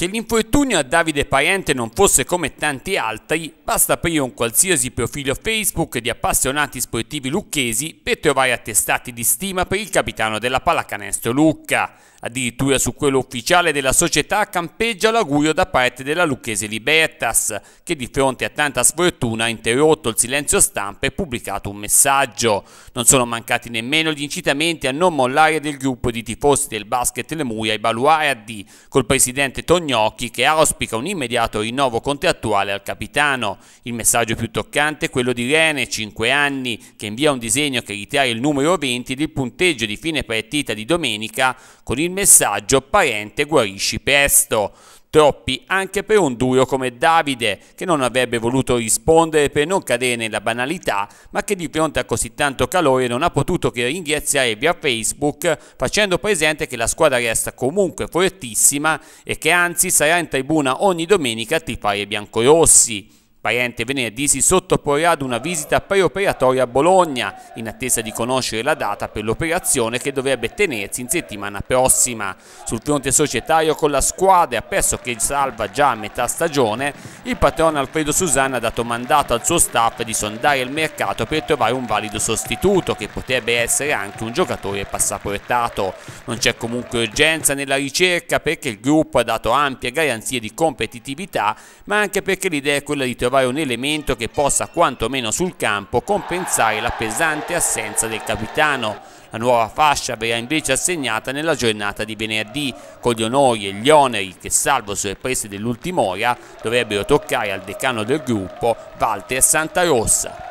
Che l'infortunio a Davide Parente non fosse come tanti altri, basta aprire un qualsiasi profilo Facebook di appassionati sportivi lucchesi per trovare attestati di stima per il capitano della pallacanestro Lucca. Addirittura su quello ufficiale della società campeggia l'augurio da parte della lucchese Libertas, che di fronte a tanta sfortuna ha interrotto il silenzio stampa e pubblicato un messaggio. Non sono mancati nemmeno gli incitamenti a non mollare del gruppo di tifosi del basket Lemuria e Baluardi, col presidente Togni Gnocchi che auspica un immediato rinnovo contrattuale al capitano. Il messaggio più toccante è quello di Rene, 5 anni, che invia un disegno che ritira il numero 20 del punteggio di fine partita di domenica con il messaggio parente guarisci presto troppi anche per un duo come Davide, che non avrebbe voluto rispondere per non cadere nella banalità, ma che di fronte a così tanto calore non ha potuto che ringraziare via Facebook, facendo presente che la squadra resta comunque fortissima e che anzi sarà in tribuna ogni domenica a tifare biancorossi. Parente venerdì si sottoporrà ad una visita preoperatoria a Bologna in attesa di conoscere la data per l'operazione che dovrebbe tenersi in settimana prossima. Sul fronte societario con la squadra, pressoché salva già a metà stagione, il patrono Alfredo Susanna ha dato mandato al suo staff di sondare il mercato per trovare un valido sostituto che potrebbe essere anche un giocatore passaportato. Non c'è comunque urgenza nella ricerca perché il gruppo ha dato ampie garanzie di competitività ma anche perché l'idea è quella di trovare trovare un elemento che possa quantomeno sul campo compensare la pesante assenza del capitano. La nuova fascia verrà invece assegnata nella giornata di venerdì, con gli onori e gli oneri che, salvo sorprese dell'ultima ora, dovrebbero toccare al decano del gruppo Walter Santarossa.